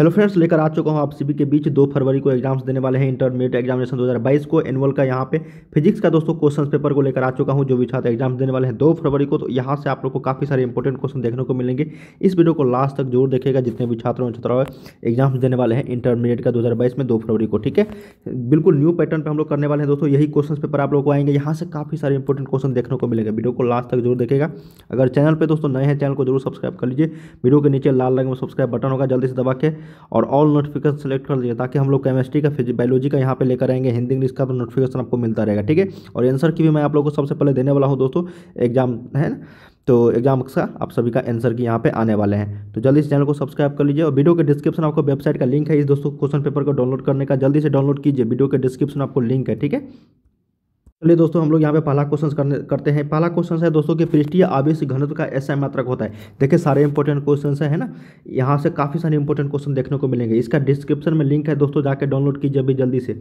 hello friends लेकर आ चुका हूँ आप सभी के बीच दो फरवरी को एग्जाम्स देने वाले हैं इंटरमीडिएट एग्जामिनेशन 2022 को एनुअल का यहाँ पे फिजिक्स का दोस्तों क्वेश्चन पेपर को लेकर आ चुका हूँ जो भी छात्र एग्जाम्स देने वाले हैं दो फरवरी को तो यहाँ से आप लोग को काफ़ी सारे इंपॉर्टेंट क्वेश्चन देखने को मिलेंगे इस वीडियो को लास्ट तक जरूर देखेगा जितने भी छात्रों छात्राओं एग्जाम्स देने वाले हैं इंटरमीडिएट का दो में दो फरवरी को ठीक है बिल्कुल न्यू पैटर्न पर हम लोग करने वाले हैं दोस्तों यही क्वेश्चन पेपर आप लोग को आएंगे यहाँ से काफ़ी सारे इंपॉर्टेंट क्वेश्चन देखने को मिलेंगे वीडियो को लास्ट तक जरूर देखेगा अगर चैनल पर दोस्तों नए हैं चैनल को जरूर सब्सक्राइब कर लीजिए वीडियो के नीचे लाल रंग में सब्सक्राइब बटन होगा जल्दी से दबा के और ऑल नोटिफिकेशन सेलेक्ट कर लीजिए ताकि हम लोग केमिस्ट्री का बायोलॉजी का यहाँ पे लेकर आएंगे हिंदी इंग्लिश का नोटिफिकेशन आपको मिलता रहेगा ठीक है और आंसर की भी मैं आप लोगों को सबसे पहले देने वाला हूँ दोस्तों एग्जाम है ना तो एग्जाम का आप सभी का आंसर की यहाँ पे आने वाले हैं तो जल्दी इस चैनल को सब्सक्राइब कर लीजिए और वीडियो के डिस्क्रिप्शन आपको वेबसाइट का लिंक है इस दोस्तों क्वेश्चन पेपर को डाउनलोड करने का जल्दी से डाउनलोड कीजिए वीडियो के डिस्क्रिप्शन आपको लिंक है ठीक है चलिए दोस्तों हम लोग यहाँ पे पहला क्वेश्चन करने करते हैं पहला क्वेश्चन है दोस्तों कि पृष्ठीय आवेश घनत्व का ऐसा मात्रक होता है देखिए सारे इंपॉर्टेंट क्वेश्चन है ना यहाँ से काफ़ी सारे इंपॉर्टेंट क्वेश्चन देखने को मिलेंगे इसका डिस्क्रिप्शन में लिंक है दोस्तों जाकर डाउनलोड कीजिए अभी जल्दी से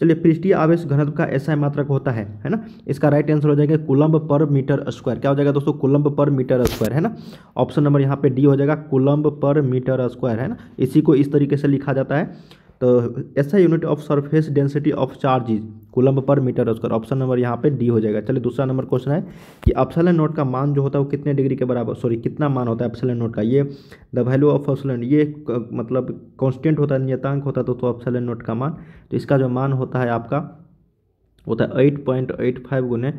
चलिए पृष्ठीय आवेश घनत्व का ऐसा मात्रक होता है है ना इसका राइट आंसर हो जाएगा कुलम्ब पर मीटर स्क्वायर क्या हो जाएगा दोस्तों कुलम्ब पर मीटर स्क्वायर है ना ऑप्शन नंबर यहाँ पे डी हो जाएगा कुलम्ब पर मीटर स्क्वायर है ना इसी को इस तरीके से लिखा जाता है तो ऐसा unit of surface density of charges coulomb per metre square option number यहाँ पे डी हो जाएगा चलिए दूसरा नंबर क्वेश्चन है कि अपसलन नोट का मान जो होता है वो कितने डिग्री के बराबर सॉरी कितना मान होता है अपसलन नोट का ये द वैल्यू ऑफ अपसलन ये मतलब कॉन्स्टेंट होता है नियतांक होता है तो, तो अपसलन नोट का मान तो इसका जो मान होता है आपका होता है एट पॉइंट एट फाइव गुने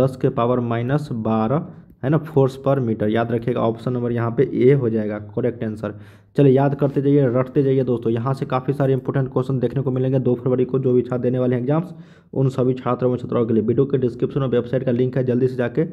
दस के पावर माइनस बारह है ना फोर्स पर मीटर याद रखिएगा ऑप्शन नंबर यहाँ पे ए हो जाएगा करेक्ट आंसर चलिए याद करते जाइए रटते जाइए दोस्तों यहाँ से काफ़ी सारे इंपॉर्टेंट क्वेश्चन देखने को मिलेंगे दो फरवरी को जो भी छात्र देने वाले हैं एग्जाम्स उन सभी छात्रों में छात्राओं के लिए वीडियो के डिस्क्रिप्शन और वेबसाइट का लिंक है जल्दी से जाकर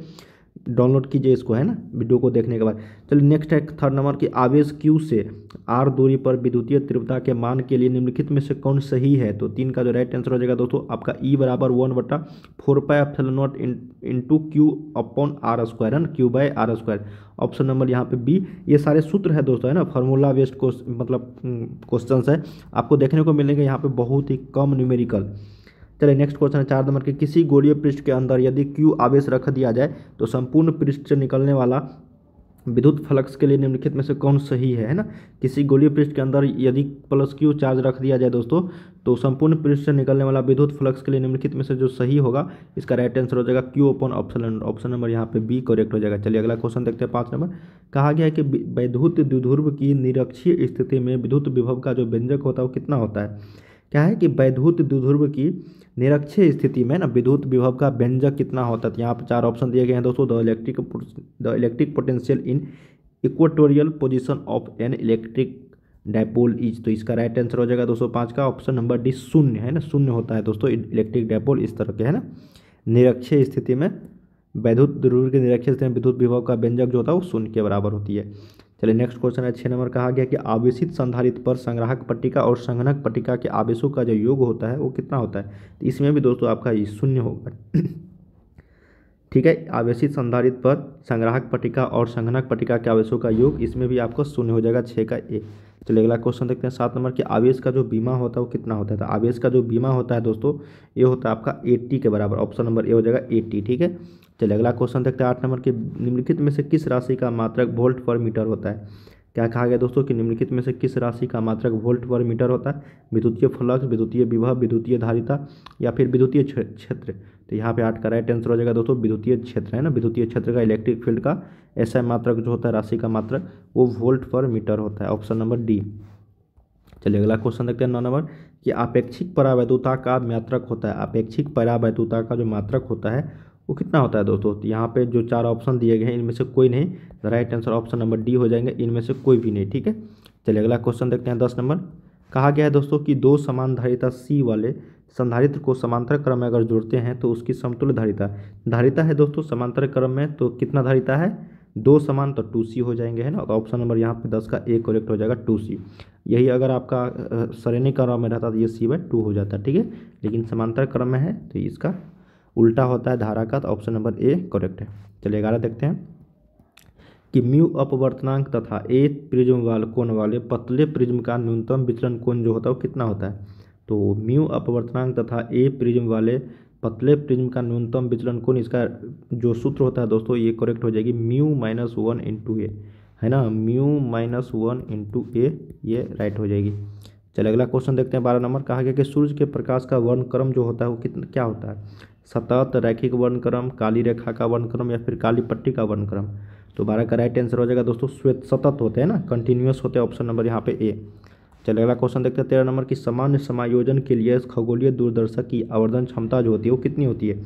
डाउनलोड कीजिए इसको है ना वीडियो को देखने के बाद चलिए नेक्स्ट है थर्ड नंबर की आवेश क्यू से आर दूरी पर विद्युतीय तीव्रता के मान के लिए निम्नलिखित में से कौन सही है तो तीन का जो राइट आंसर हो जाएगा दोस्तों आपका ई e बराबर वन बटा four pi epsilon naught into q upon r square है ना q by r square option number यहाँ पे बी ये सारे सूत्र है दोस्तों है ना फॉर्मूला बेस्ड मतलब क्वेश्चन हम्म, है आपको देखने को मिलेंगे यहाँ पे बहुत ही कम न्यूमेरिकल चलिए नेक्स्ट क्वेश्चन है चार नंबर के किसी गोलीय पृष्ठ के अंदर यदि क्यू आवेश रख दिया जाए तो संपूर्ण पृष्ठ से निकलने वाला विद्युत फ्लक्स के लिए निम्नलिखित में से कौन सही है ना किसी गोलीय पृष्ठ के अंदर यदि प्लस क्यू चार्ज रख दिया जाए दोस्तों तो संपूर्ण पृष्ठ से निकलने वाला विद्युत फ्लक्स के लिए निम्नलिखित में से जो सही होगा इसका राइट आंसर हो जाएगा q upon option option number यहाँ पे बी करेक्ट हो जाएगा चलिए अगला क्वेश्चन देखते हैं पाँच नंबर कहा गया है कि वैद्युत द्विध्रुव की निरक्षीय स्थिति में विद्युत विभव का जो व्यंजक होता है वो कितना होता है क्या है कि वैधूत दुध्रुव की निरक्षय स्थिति में ना विद्युत विभव का व्यंजक कितना होता था यहाँ पर चार ऑप्शन दिए गए हैं दोस्तों the electric the electric potential in equatorial position of an electric dipole is तो इसका राइट आंसर हो जाएगा दोस्तों पाँच का ऑप्शन नंबर डी शून्य है ना शून्य होता है दोस्तों इलेक्ट्रिक डायपोल इस तरह के है ना निरक्षय स्थिति में वैद्युत दुर्ग की निरक्षय स्थिति में विद्युत विभव का व्यंजक जो होता है वो शून्य के बराबर होती है चलिए नेक्स्ट क्वेश्चन है छः नंबर कहा गया कि आवेशित संधारित पर संग्राहक पट्टिका और संगणक पट्टिका के आवेशों का जो योग होता है वो कितना होता है तो इसमें भी दोस्तों आपका ये शून्य होगा ठीक है आवेशित संधारित पर संग्राहक पट्टिका और संगणक पट्टिका के आवेशों का योग इसमें भी आपको शून्य हो जाएगा छः का ए तो चलिए अगला क्वेश्चन देखते हैं सात नंबर कि आवेश का जो बीमा होता है वो कितना होता है तो आवेश का जो बीमा होता है दोस्तों ये होता है आपका एट्टी के बराबर ऑप्शन नंबर ए हो जाएगा एट्टी ठीक है चलिए अगला क्वेश्चन देखते हैं आठ नंबर कि निम्नलिखित में से किस राशि का मात्रक वोल्ट पर मीटर होता है क्या कहा गया दोस्तों कि निम्नलिखित में से किस राशि का मात्रक वोल्ट पर मीटर होता है विद्युतीय फ्लक्स विद्युतीय विभव विद्युतीय धारिता या फिर विद्युतीय क्षेत्र तो यहाँ पे आठ का राइट आंसर हो जाएगा दोस्तों विद्युतीय क्षेत्र है ना विद्युतीय क्षेत्र का इलेक्ट्रिक फील्ड का ऐसा मात्रक जो होता है राशि का मात्रक वो वोल्ट पर मीटर होता है ऑप्शन नंबर डी चलिए अगला क्वेश्चन देखते हैं नौ नंबर कि अपेक्षिक परावैधुता का मात्रक होता है अपेक्षिक परावैधुता का जो मात्रक होता है वो कितना होता है दोस्तों तो यहाँ पे जो चार ऑप्शन दिए गए हैं इनमें से कोई नहीं right answer option number D हो जाएंगे इनमें से कोई भी नहीं ठीक है चलिए अगला क्वेश्चन देखते हैं दस नंबर कहा गया है दोस्तों कि दो समान धारिता सी वाले संधारित्र को समांतर क्रम में अगर जोड़ते हैं तो उसकी समतुल्य धारिता धारिता है दोस्तों समांतर क्रम में तो कितना धारिता है दो समान तो टू सी हो जाएंगे है ना तो ऑप्शन नंबर यहाँ पे दस का एक करेक्ट हो जाएगा टू सी यही अगर आपका श्रेणी क्रम में रहता तो ये सी बाय टू हो जाता ठीक है लेकिन समांतर क्रम में है तो इसका उल्टा होता है धारा का तो ऑप्शन नंबर ए करेक्ट है चलिए ग्यारह देखते हैं कि म्यू अपवर्तनांक तथा ए प्रिज्म वाले कोण वाले पतले प्रिज्म का न्यूनतम विचलन कोण जो होता है वो कितना होता है तो म्यू अपवर्तनांक तथा ए प्रिज्म वाले पतले प्रिज्म का न्यूनतम विचलन कोण इसका जो सूत्र होता है दोस्तों ये करेक्ट हो जाएगी mu minus one into A है ना mu minus one into A ये राइट हो जाएगी चलिए अगला क्वेश्चन देखते हैं बारह नंबर कहा गया कि सूर्य के प्रकाश का वर्णक्रम जो होता है वो कितना क्या होता है सतत रैखिक वर्णक्रम काली रेखा का वर्णक्रम या फिर काली पट्टी का वर्णक्रम तो बारह का राइट आंसर हो जाएगा दोस्तों श्वेत सतत होते हैं ना कंटिन्यूस होते हैं ऑप्शन नंबर यहाँ पे ए चलिए अगला क्वेश्चन देखते हैं तेरह नंबर की सामान्य समायोजन के लिए खगोलीय दूरदर्शक की आवर्धन क्षमता जो होती है वो कितनी होती है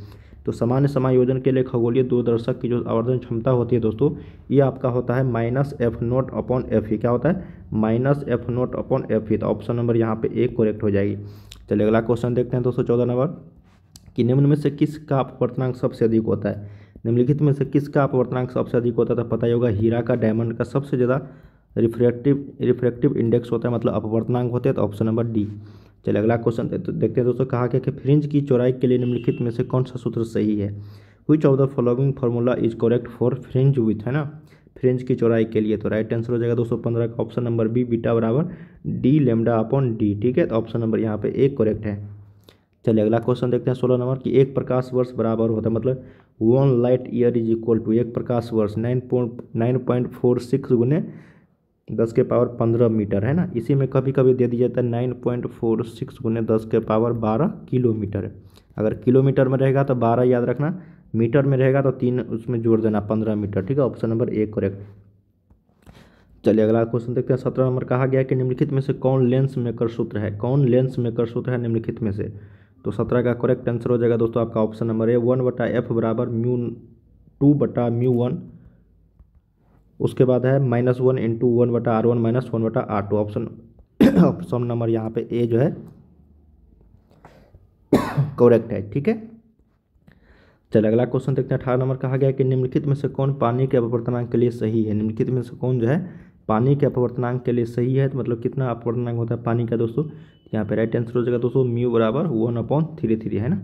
तो सामान्य समायोजन के लिए खगोलीय दूरदर्शक की जो आवर्धन क्षमता होती है दोस्तों ये आपका होता है minus f naught upon f e क्या होता है minus f naught upon f e तो ऑप्शन नंबर यहाँ पे ए करेक्ट हो जाएगी चलिए अगला क्वेश्चन देखते हैं दोस्तों चौदह नंबर कि निम्न में से किसका अपवर्तनांक सबसे अधिक होता है निम्नलिखित में से किसका अपवर्तनांक सबसे अधिक होता है तो पता ही होगा हीरा का डायमंड का सबसे ज़्यादा रिफ्रेक्टिव रिफ्रेक्टिव इंडेक्स होता है मतलब अपवर्तनांक होते हैं तो ऑप्शन नंबर डी चलिए अगला क्वेश्चन तो देखते हैं दोस्तों कहा गया कि फ्रिंज की चौराई के लिए निम्नलिखित में से कौन सा सूत्र सही है which of the following formula is correct for fringe width है ना फ्रिंज की चौराई के लिए तो राइट आंसर हो जाएगा दोस्तों पंद्रह का ऑप्शन नंबर बी बीटा बराबर डी लेमडा अपॉन डी ठीक है तो ऑप्शन नंबर यहाँ पे एक करेक्ट है चलिए अगला क्वेश्चन देखते हैं सोलह नंबर कि एक प्रकाश वर्ष बराबर होता है मतलब one light year is equal to एक प्रकाश वर्ष nine point nine point four six गुने दस के पावर पंद्रह मीटर है ना इसी में कभी कभी दे दिया जाता है नाइन पॉइंट फोर सिक्स गुने दस के पावर बारह किलोमीटर अगर किलोमीटर में रहेगा तो बारह याद रखना मीटर में रहेगा तो तीन उसमें जोड़ देना पंद्रह मीटर ठीक है ऑप्शन नंबर एक करेक्ट चलिए अगला क्वेश्चन देखते हैं सत्रह नंबर कहा गया कि निम्नलिखित में से कौन लेंस मेकर सूत्र है कौन लेंस मेकर सूत्र है निम्नलिखित में से तो सत्रह का करेक्ट आंसर हो जाएगा दोस्तों आपका ऑप्शन नंबर ए वन बटा एफ बराबर म्यू टू बटा म्यू वन उसके बाद है माइनस वन इंटू वन बटा आर वन माइनस वन बटा R two option option number यहाँ पे ए जो है करेक्ट है ठीक है चल अगला क्वेश्चन देखते हैं अठारह नंबर कहा गया कि निम्नलिखित में से कौन पानी के अपवर्तनांक के लिए सही है निम्नलिखित में से कौन जो है पानी के अपवर्तनांक के लिए सही है तो मतलब कितना अपवर्तनांक होता है पानी का दोस्तों यहाँ पे राइट आंसर हो जाएगा दोस्तों म्यू बराबर वन अपॉन थ्री थ्री है ना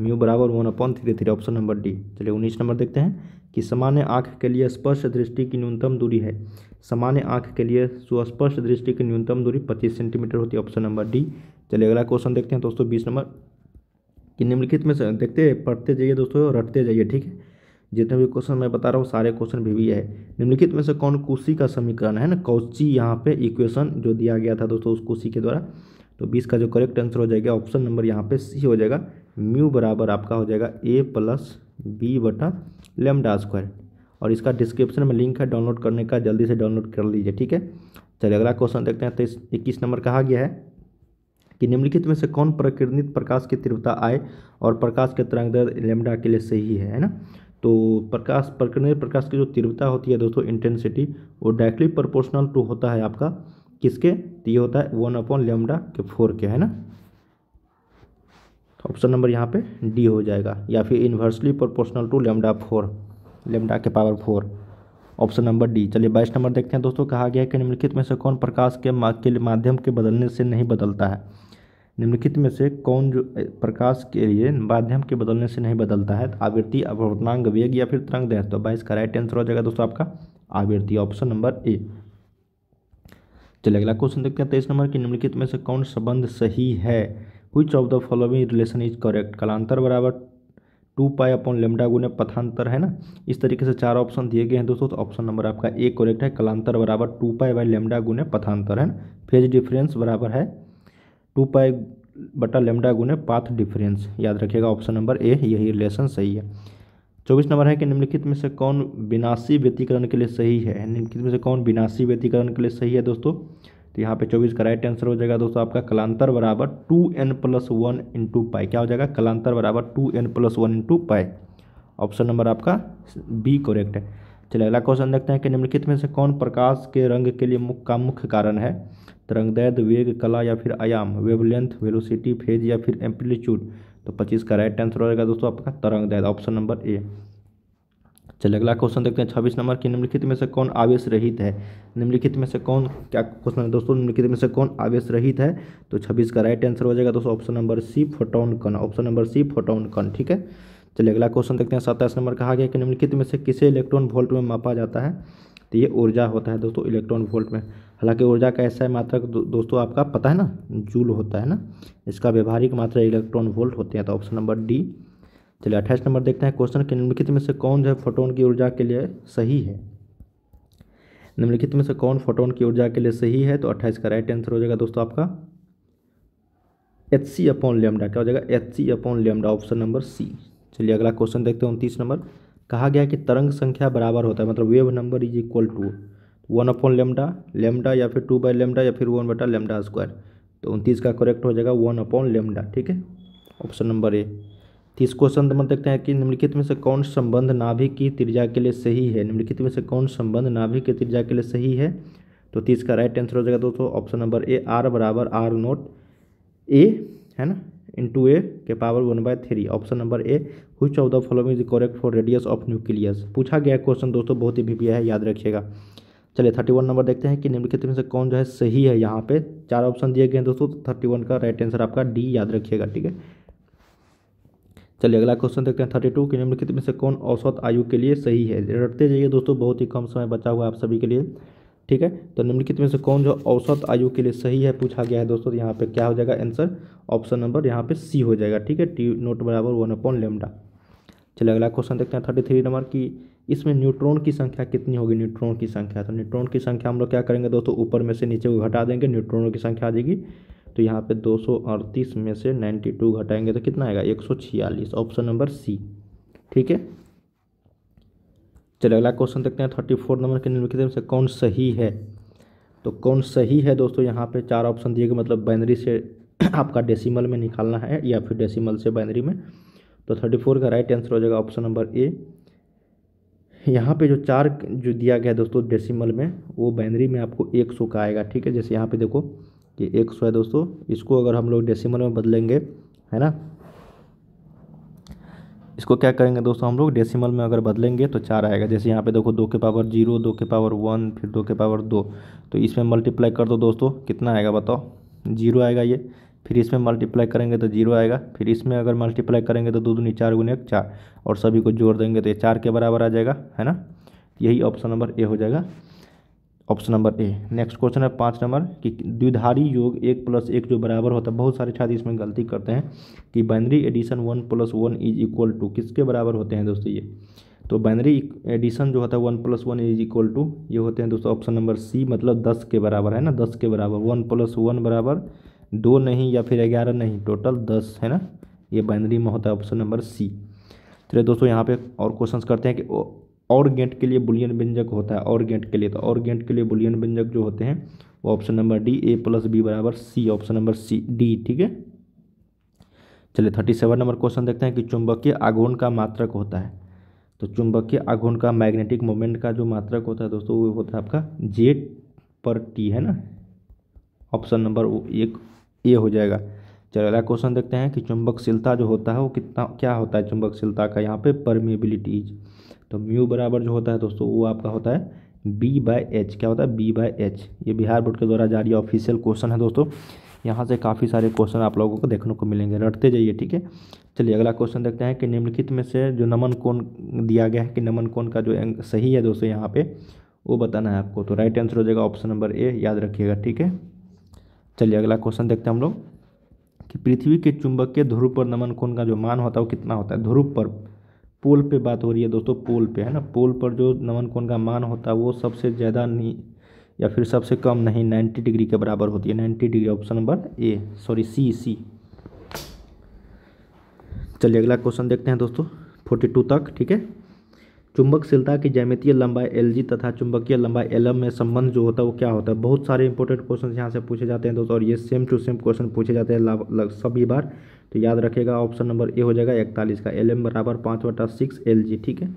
म्यू बराबर one upon three three option number D चलिए उन्नीस नंबर देखते हैं कि सामान्य आँख के लिए स्पर्श दृष्टि की न्यूनतम दूरी है सामान्य आँख के लिए सुस्पर्श दृष्टि की न्यूनतम दूरी पच्चीस सेंटीमीटर होती है ऑप्शन नंबर डी चलिए अगला क्वेश्चन देखते हैं दोस्तों बीस नंबर कि निम्नलिखित में देखते पढ़ते जाइए दोस्तों रटते जाइए ठीक है जितने भी क्वेश्चन मैं बता रहा हूँ सारे क्वेश्चन भी भी है निम्नलिखित में से कौन कुशी का समीकरण है ना कौची यहाँ पे इक्वेशन जो दिया गया था दोस्तों उस कुशी के द्वारा तो बीस का जो करेक्ट आंसर हो जाएगा ऑप्शन नंबर यहाँ पे सी हो जाएगा म्यू बराबर आपका हो जाएगा ए प्लस बी बटा लेमडा स्क्वायर और इसका डिस्क्रिप्शन में लिंक है डाउनलोड करने का जल्दी से डाउनलोड कर लीजिए ठीक है चलिए अगला क्वेश्चन देखते हैं तो इक्कीस नंबर कहा गया है कि निम्नलिखित में से कौन प्रकृत प्रकाश की तीव्रता आए और प्रकाश के तरंग दर लेमडा के लिए सही है ना तो प्रकाश प्रकृत प्रकाश की जो तीव्रता होती है दोस्तों इंटेंसिटी वो डायरेक्टली प्रोपोर्शनल टू होता है आपका किसके तो ये होता है वन अपॉन लेमडा के फोर के है ना तो ऑप्शन नंबर यहाँ पे डी हो जाएगा या फिर inversely proportional to lambda four lambda के power four option number D चलिए बाईस नंबर देखते हैं दोस्तों कहा गया है कि निम्नलिखित में से कौन प्रकाश के माध्यम के बदलने से नहीं बदलता है निम्नलिखित में से कौन जो प्रकाश के लिए माध्यम के बदलने से नहीं बदलता है तो आवृत्ति अववर्तनांग वेग या फिर तरंग दैर्ध्य तो बाईस का राइट आंसर हो जाएगा दोस्तों आपका आवृत्ति ऑप्शन नंबर ए चलिए अगला क्वेश्चन देखते हैं तेईस नंबर की निम्नलिखित में से कौन संबंध सही है which of the following relation is correct कलांतर बराबर टू पाई अपॉन लेमडा गुने पथांतर है ना इस तरीके से चार ऑप्शन दिए गए हैं दोस्तों तो ऑप्शन नंबर आपका ए करेक्ट है कलांतर बराबर टू पाई बाई लेमडा गुने पथांतर है ना फेज डिफरेंस बराबर है टू पाई बटा लेमडा गुने पाथ डिफरेंस याद रखिएगा ऑप्शन नंबर ए यही रिलेशन सही है चौबीस नंबर है कि निम्नलिखित में से कौन विनाशी व्यतीकरण के लिए सही है निम्नलिखित में से कौन विनाशी व्यतीकरण के लिए सही है दोस्तों तो यहाँ पे चौबीस का राइट आंसर हो जाएगा दोस्तों आपका कलांतर बराबर two n plus one into pi क्या हो जाएगा कलांतर बराबर two n plus one into pi option number आपका बी करेक्ट है चलिए अगला क्वेश्चन देखते हैं कि निम्नलिखित में से कौन प्रकाश के रंग के लिए मुख्य का मुख्य कारण है तरंगदैद वेग कला या फिर आयाम वेवलेंथ वेलोसिटी फेज या फिर एम्पलीट्यूड तो पच्चीस का राइट आंसर हो जाएगा दोस्तों आपका तरंग दैर्घ्य ऑप्शन नंबर ए चलिए अगला क्वेश्चन देखते हैं छब्बीस नंबर की निम्नलिखित में से कौन आवेश रहित है निम्नलिखित में से कौन क्या क्वेश्चन है दोस्तों निम्नलिखित में से कौन आवेश रहित है तो छब्बीस का राइट आंसर हो जाएगा दोस्तों ऑप्शन नंबर सी फोटोन कन ऑप्शन नंबर सी फोटोन कन ठीक है चलिए अगला क्वेश्चन देखते हैं सत्ताईस नंबर कहा गया कि निम्नलिखित में से किसे इलेक्ट्रॉन वोल्ट में मापा जाता है तो ये ऊर्जा होता है दोस्तों इलेक्ट्रॉन वोल्ट में हालांकि ऊर्जा का ऐसा मात्रा दो, दोस्तों आपका पता है ना जूल होता है ना इसका व्यवहारिक मात्रा इलेक्ट्रॉन वोल्ट होते हैं तो ऑप्शन नंबर डी चलिए अट्ठाईस नंबर देखते हैं क्वेश्चन के निम्नलिखित में से कौन जो है फोटोन की ऊर्जा के लिए सही है निम्नलिखित में से कौन फोटोन की ऊर्जा के लिए सही है तो अट्ठाईस का राइट आंसर हो जाएगा दोस्तों आपका एच सी अपॉन लेमडा क्या हो जाएगा h c upon lambda option number C चलिए अगला क्वेश्चन देखते हैं उनतीस नंबर कहा गया कि तरंग संख्या बराबर होता है मतलब wave number is equal to one upon lambda lambda या फिर टू बाई लेमडा या फिर वन बटा लेमडा स्क्वायर तो उनतीस का करेक्ट हो जाएगा वन अपॉन लेमडा ठीक है ऑप्शन नंबर ए तीस क्वेश्चन तो मत देखते हैं कि निम्नलिखित में से कौन संबंध नाभिक की त्रिज्या के लिए सही है निम्नलिखित में से कौन संबंध नाभिक की त्रिज्या के लिए सही है तो तीस का राइट आंसर हो जाएगा दोस्तों ऑप्शन नंबर ए आर बराबर आर नोट ए है ना इंटू ए के power one by three option number A which of the following is correct for radius of nucleus पूछा गया क्वेश्चन दोस्तों बहुत ही भिपिया है याद रखिएगा चलिए थर्टी वन नंबर देखते हैं कि निम्नलिखित में से कौन जो है सही है यहाँ पे चार ऑप्शन दिए गए हैं दोस्तों थर्टी वन का राइट आंसर आपका डी याद रखिएगा ठीक है चलिए अगला क्वेश्चन देखते हैं थर्टी टू कि निम्नलिखित में से कौन औसत आयु के लिए सही है रटते जाइए दोस्तों बहुत ही कम समय बचा हुआ है आप सभी के लिए ठीक है तो निम्नलिखित में से कौन जो औसत आयु के लिए सही है पूछा गया है दोस्तों यहाँ पे क्या हो जाएगा आंसर ऑप्शन नंबर यहाँ पे सी हो जाएगा ठीक है टी नोट बराबर वन अपॉन लेमडा चलिए अगला क्वेश्चन देखते हैं थर्टी थ्री नंबर की इसमें न्यूट्रॉन की संख्या कितनी होगी न्यूट्रॉन की संख्या तो न्यूट्रॉन की संख्या हम लोग क्या करेंगे दोस्तों ऊपर में से नीचे को घटा देंगे न्यूट्रॉनों की संख्या आ जाएगी तो यहाँ पे दो में से नाइन्टी घटाएंगे तो कितना आएगा एक ऑप्शन नंबर सी ठीक है चलिए तो अगला क्वेश्चन देखते हैं थर्टी फोर नंबर के निम्नलिखित में से कौन सही है तो कौन सही है दोस्तों यहाँ पे चार ऑप्शन दिए गए मतलब बाइनरी से आपका डेसिमल में निकालना है या फिर डेसिमल से बाइनरी में तो थर्टी फोर का राइट आंसर हो जाएगा ऑप्शन नंबर ए यहाँ पे जो चार जो दिया गया है दोस्तों डेसिमल में वो बाइनरी में आपको एक सौ का आएगा ठीक है जैसे यहाँ पे देखो कि एक सौ है दोस्तों इसको अगर हम लोग डेसिमल में बदलेंगे है ना इसको क्या करेंगे दोस्तों हम लोग डेसिमल में अगर बदलेंगे तो चार आएगा जैसे यहाँ पे देखो दो के पावर जीरो दो के पावर वन फिर दो के पावर दो तो इसमें मल्टीप्लाई कर दो दोस्तों कितना आएगा बताओ जीरो आएगा ये फिर इसमें मल्टीप्लाई करेंगे तो जीरो आएगा फिर इसमें अगर मल्टीप्लाई करेंगे तो दो दूनी चार गुने एक चार और सभी को जोड़ देंगे तो ये चार के बराबर आ जाएगा है ना यही ऑप्शन नंबर ए हो जाएगा option number A next question है पाँच नंबर कि द्विधारी योग एक प्लस एक जो बराबर होता है बहुत सारे छात्र इसमें गलती करते हैं कि binary addition one plus one is equal to किसके बराबर होते हैं दोस्तों ये तो बाइनरी एडिशन जो होता है one plus one is equal to ये होते हैं दोस्तों ऑप्शन नंबर सी मतलब दस के बराबर है ना दस के बराबर वन प्लस वन बराबर दो नहीं या फिर ग्यारह नहीं टोटल दस है ना ये बाइनरी में होता है ऑप्शन नंबर सी चलिए दोस्तों यहाँ पे और क्वेश्चंस करते हैं कि और गेंट के लिए बुलियन व्यंजक होता है और गेंट के लिए तो और गेंट के लिए बुलियन व्यंजक जो होते हैं वो option number D A plus B बराबर C option number C D ठीक है चलिए थर्टी सेवन नंबर क्वेश्चन देखते हैं कि चुंबकीय आघूर्ण का मात्रक होता है तो चुंबकीय आघूर्ण का मैग्नेटिक मोमेंट का जो मात्रक होता है दोस्तों वो होता है आपका जेड पर टी है ना ऑप्शन नंबर एक ए हो जाएगा चलो अगला क्वेश्चन देखते हैं कि चुंबकशीलता जो होता है वो कितना क्या होता है चुंबकशीलता का यहाँ पे परमिएबिलिटी तो म्यू बराबर जो होता है दोस्तों वो आपका होता है बी बाय एच क्या होता है बी बाय एच ये बिहार बोर्ड के द्वारा जारी ऑफिशियल क्वेश्चन है दोस्तों यहाँ से काफ़ी सारे क्वेश्चन आप लोगों को देखने को मिलेंगे रटते जाइए ठीक है चलिए अगला क्वेश्चन देखते हैं कि निम्नलिखित में से जो नमन कोण दिया गया है कि नमन कोण का जो सही है दोस्तों यहाँ पे वो बताना है आपको तो राइट आंसर हो जाएगा ऑप्शन नंबर ए याद रखिएगा ठीक है चलिए अगला क्वेश्चन देखते हैं हम लोग कि पृथ्वी के चुंबक के ध्रुव पर नमन कोण का जो मान होता है वो कितना होता है ध्रुव पर पोल पे बात हो रही है दोस्तों पोल पे है ना पोल पर जो नमन कोण का मान होता है वो सबसे ज़्यादा नहीं या फिर सबसे कम नहीं नाइन्टी डिग्री के बराबर होती है ninety degree option number A sorry C C चलिए अगला क्वेश्चन देखते हैं दोस्तों फोर्टी टू तक ठीक है चुंबकशीलता की जैमितीय लंबाई एल तथा चुंबकीय लंबाई एल में संबंध जो होता है वो क्या होता है बहुत सारे इंपॉर्टेंट क्वेश्चन यहाँ से पूछे जाते हैं दोस्तों और ये सेम टू सेम क्वेश्चन पूछे जाते हैं सभी बार तो याद रखेगा ऑप्शन नंबर ए हो जाएगा इकतालीस का एल एम बराबर पाँच वटा सिक्स एल जी ठीक है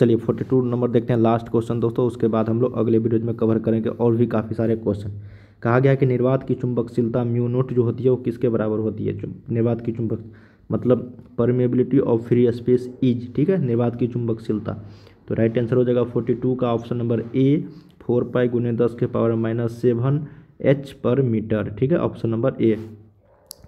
चलिए फोर्टी टू नंबर देखते हैं लास्ट क्वेश्चन दोस्तों उसके बाद हम लोग अगले वीडियोज में कवर करेंगे और भी काफ़ी सारे क्वेश्चन कहा गया कि निर्वात की चुंबकशीलता म्यूनोट जो होती है वो किसके बराबर होती है निर्वात की चुंबक मतलब permeability of free space is ठीक है निवाद की चुंबकशीलता तो राइट आंसर हो जाएगा फोर्टी टू का option number A four pi गुने दस के power minus seven H per metre ठीक है ऑप्शन नंबर ए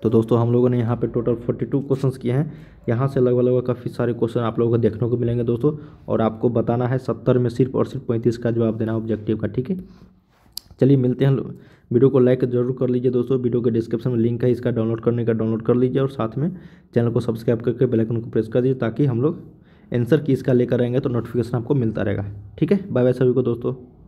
तो दोस्तों हम लोगों ने यहाँ पे टोटल फोर्टी टू क्वेश्चन किए हैं यहाँ से लगभग लगभग काफ़ी सारे क्वेश्चन आप लोगों को देखने को मिलेंगे दोस्तों और आपको बताना है सत्तर में सिर्फ और सिर्फ पैंतीस का जवाब देना ऑब्जेक्टिव का ठीक है चलिए मिलते हैं वीडियो को लाइक जरूर कर लीजिए दोस्तों वीडियो के डिस्क्रिप्शन में लिंक है इसका डाउनलोड करने का डाउनलोड कर लीजिए और साथ में चैनल को सब्सक्राइब करके बेल आइकन को प्रेस कर दीजिए ताकि हम लोग आंसर की इसका लेकर आएंगे तो नोटिफिकेशन आपको मिलता रहेगा ठीक है बाय बाय सभी को दोस्तों